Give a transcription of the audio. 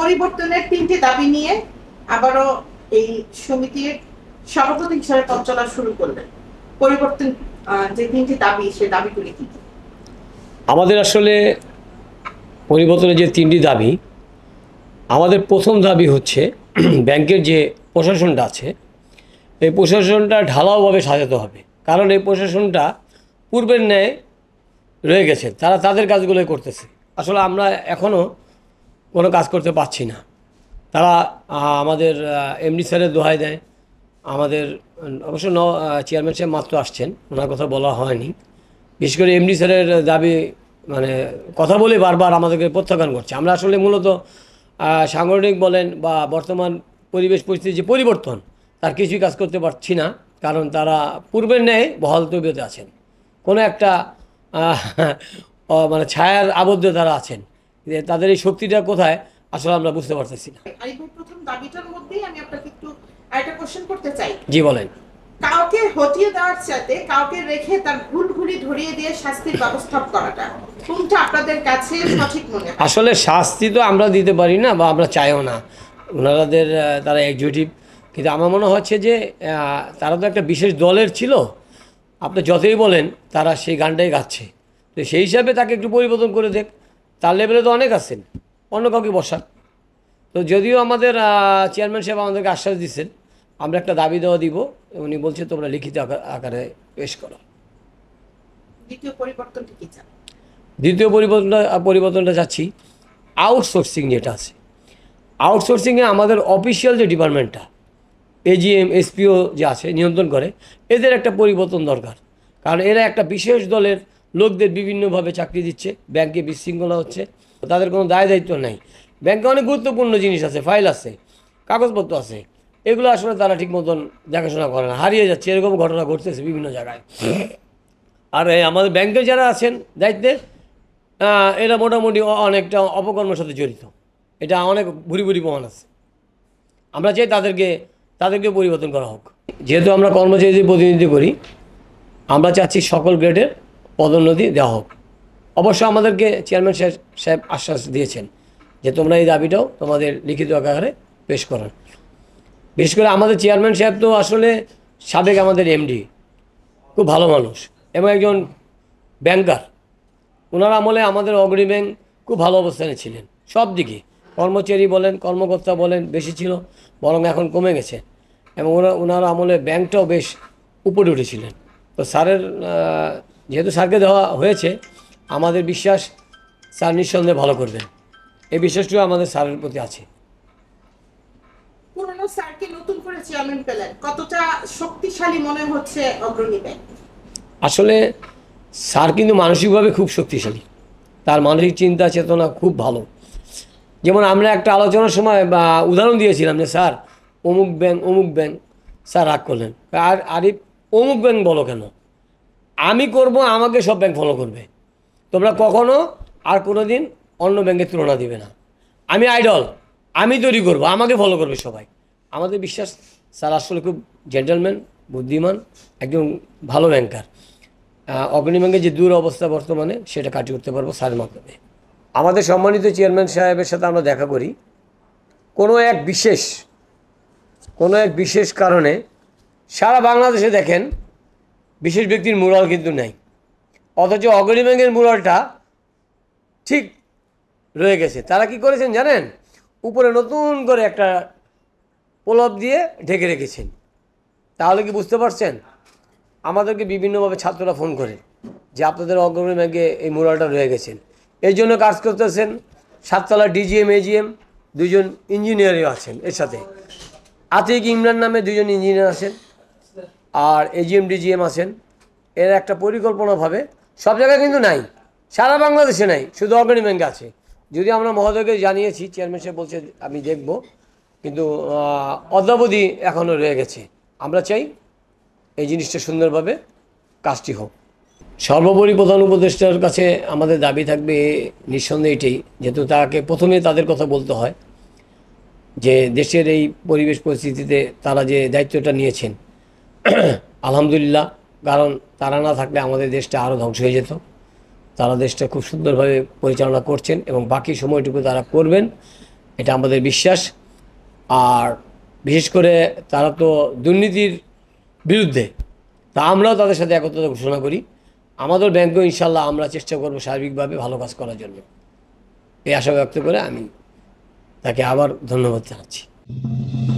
পরিবর্তনের তিনটি দাবি নিয়ে আবারও এই সমিতির সভাপতি হিসাবে পথ চলা শুরু করলেন পরিবর্তন যে তিনটি দাবি সে দাবিগুলি কি আমাদের আসলে পরিবর্তনের যে তিনটি দাবি আমাদের প্রথম দাবি হচ্ছে ব্যাংকের যে প্রশাসনটা আছে এই প্রশাসনটা ঢালাওভাবে সাজাতে হবে কারণ এই প্রশাসনটা পূর্বের ন্যায় রয়ে গেছে তারা তাদের কাজগুলোই করতেছে আসলে আমরা এখনও কোনো কাজ করতে পারছি না তারা আমাদের এমডি স্যারের দোহাই দেয় আমাদের অবশ্য ন চেয়ারম্যান সাহেব মাত্র আসছেন ওনার কথা বলা হয়নি বিশেষ করে এমডি স্যারের দাবি মানে কথা বলে বারবার আমাদেরকে প্রত্যাখ্যান করছে আমরা আসলে মূলত সাংগঠনিক বলেন বা বর্তমান পরিবেশ পরিস্থিতির যে পরিবর্তন তার কিছুই কাজ করতে পারছি না কারণ তারা পূর্বের ন্যায় বহাল তবিয়তে আছেন কোনো একটা মানে ছায়ার আবদ্ধ তারা আছেন তাদের এই শক্তিটা কোথায় আসলে আমরা বুঝতে পারতেছি না জি বলেন কাউকে হটিয়ে দেওয়ার চাইতে কাউকে রেখে তার ভুলগুলি ধরিয়ে দিয়ে শাস্তির ব্যবস্থা করাটা কোনটা আপনাদের কাছে সঠিক মনে আসলে শাস্তি তো আমরা দিতে পারি না বা আমরা চাইও না ওনারাদের তারা একজুটিভ কিন্তু আমার মনে হচ্ছে যে তারা তো একটা বিশেষ দলের ছিল আপনি যতই বলেন তারা সেই গানটাই গাচ্ছে তো সেই হিসাবে তাকে একটু পরিবর্তন করে দেখ তার লেভেলে তো অনেক আছেন অন্য কাউকে বসার তো যদিও আমাদের চেয়ারম্যান সাহেব আমাদেরকে আশ্বাস দিচ্ছেন আমরা একটা দাবি দেওয়া দিব উনি বলছে তোমরা লিখিত আকারে পেশ করো দ্বিতীয় পরিবর্তন দ্বিতীয় পরিবর্তনটা পরিবর্তনটা চাচ্ছি আউটসোর্সিং যেটা আছে আউটসোর্সিংয়ে আমাদের অফিসিয়াল যে ডিপার্টমেন্টটা এজিএম এসপিও যে আছে নিয়ন্ত্রণ করে এদের একটা পরিবর্তন দরকার কারণ এরা একটা বিশেষ দলের লোকদের বিভিন্নভাবে চাকরি দিচ্ছে ব্যাংকে বিশৃঙ্খলা হচ্ছে তাদের কোনো দায় দায়িত্ব নেই ব্যাংকে অনেক গুরুত্বপূর্ণ জিনিস আছে ফাইল আছে কাগজপত্র আছে এগুলো আসলে তারা ঠিক মতন দেখাশোনা করে না হারিয়ে যাচ্ছে এরকম ঘটনা ঘটতেছে বিভিন্ন জায়গায় আর আমাদের ব্যাংকে যারা আছেন দায়িত্বে এরা মোটামুটি অনেকটা অপকর্মের সাথে জড়িত এটা অনেক ভুরি ভুরি প্রমাণ আছে আমরা চাই তাদেরকে তাদেরকে পরিবর্তন করা হোক যেহেতু আমরা কর্মচারীদের প্রতিনিধিত্ব করি আমরা চাচ্ছি সকল গ্রেডের পদোন্নতি দেওয়া হোক অবশ্য আমাদেরকে চেয়ারম্যান সাহেব আশ্বাস দিয়েছেন যে তোমরা এই দাবিটাও তোমাদের লিখিত আকারে পেশ করার বিশেষ করে আমাদের চেয়ারম্যান সাহেব তো আসলে সাবেক আমাদের এমডি খুব ভালো মানুষ এবং একজন ব্যাংকার ওনার আমলে আমাদের অগ্রী ব্যাংক খুব ভালো অবস্থানে ছিলেন সব দিকে কর্মচারী বলেন কর্মকর্তা বলেন বেশি ছিল বরং এখন কমে গেছে এবং ওনার ওনার আমলে ব্যাংকটাও বেশ উপরে উঠেছিলেন তো স্যারের যেহেতু স্যারকে দেওয়া হয়েছে আমাদের বিশ্বাস স্যার নিঃসন্দেহে ভালো করবেন এই বিশ্বাসটিও আমাদের স্যারের প্রতি আছে আসলে স্যার কিন্তু মানসিকভাবে খুব শক্তিশালী তার মানসিক চিন্তা চেতনা খুব ভালো যেমন আমরা একটা আলোচনার সময় বা উদাহরণ দিয়েছিলাম যে স্যার অমুক ব্যাংক অমুক ব্যাংক স্যার রাগ করলেন আর আরিফ অমুক ব্যাংক বলো কেন আমি করব আমাকে সব ব্যাংক ফলো করবে তোমরা কখনো আর কোনো দিন অন্য ব্যাংকের তুলনা দিবে না আমি আইডল আমি তৈরি করব আমাকে ফলো করবে সবাই আমাদের বিশ্বাস স্যার আসলে খুব জেন্টেলম্যান বুদ্ধিমান একজন ভালো ব্যাংকার অগ্রণী ব্যাংকের যে দূর অবস্থা বর্তমানে সেটা কাটিয়ে করতে পারবো স্যারের মাধ্যমে আমাদের সম্মানিত চেয়ারম্যান সাহেবের সাথে আমরা দেখা করি কোনো এক বিশেষ কোনো এক বিশেষ কারণে সারা বাংলাদেশে দেখেন বিশেষ ব্যক্তির মুরাল কিন্তু নেই অথচ অগ্রী ব্যাংকের মুরালটা ঠিক রয়ে গেছে তারা কি করেছেন জানেন উপরে নতুন করে একটা প্রলোভ দিয়ে ঢেকে রেখেছেন তাহলে কি বুঝতে পারছেন আমাদেরকে বিভিন্নভাবে ছাত্ররা ফোন করে যে আপনাদের অগ্রণী ব্যাংকে এই মুরালটা রয়ে গেছেন এই জন্য কাজ করতেছেন সাততলা ডিজিএম এজিএম দুজন ইঞ্জিনিয়ারও আছেন এর সাথে আতিক ইমরান নামে দুজন ইঞ্জিনিয়ার আছেন আর এজিএম ডিজিএম আছেন এর একটা পরিকল্পনাভাবে সব জায়গায় কিন্তু নাই সারা বাংলাদেশে নাই শুধু অগ্রণী ব্যাংকে আছে যদি আমরা মহোদয়কে জানিয়েছি চেয়ারম্যান সাহেব বলছে আমি দেখব কিন্তু অদ্যাবধি এখনও রয়ে গেছে আমরা চাই এই জিনিসটা সুন্দরভাবে কাজটি হোক সর্বোপরি প্রধান উপদেষ্টার কাছে আমাদের দাবি থাকবে নিঃসন্দেহ এটাই যেহেতু তাকে প্রথমে তাদের কথা বলতে হয় যে দেশের এই পরিবেশ পরিস্থিতিতে তারা যে দায়িত্বটা নিয়েছেন আলহামদুলিল্লাহ কারণ তারা না থাকলে আমাদের দেশটা আরও ধ্বংস হয়ে যেত তারা দেশটা খুব সুন্দরভাবে পরিচালনা করছেন এবং বাকি সময়টুকু তারা করবেন এটা আমাদের বিশ্বাস আর বিশেষ করে তারা তো দুর্নীতির বিরুদ্ধে তা আমরাও তাদের সাথে একত্রতা ঘোষণা করি আমাদের ব্যাংকও ইনশাল্লাহ আমরা চেষ্টা করব সার্বিকভাবে ভালো কাজ করার জন্য এই আশা ব্যক্ত করে আমি তাকে আবার ধন্যবাদ জানাচ্ছি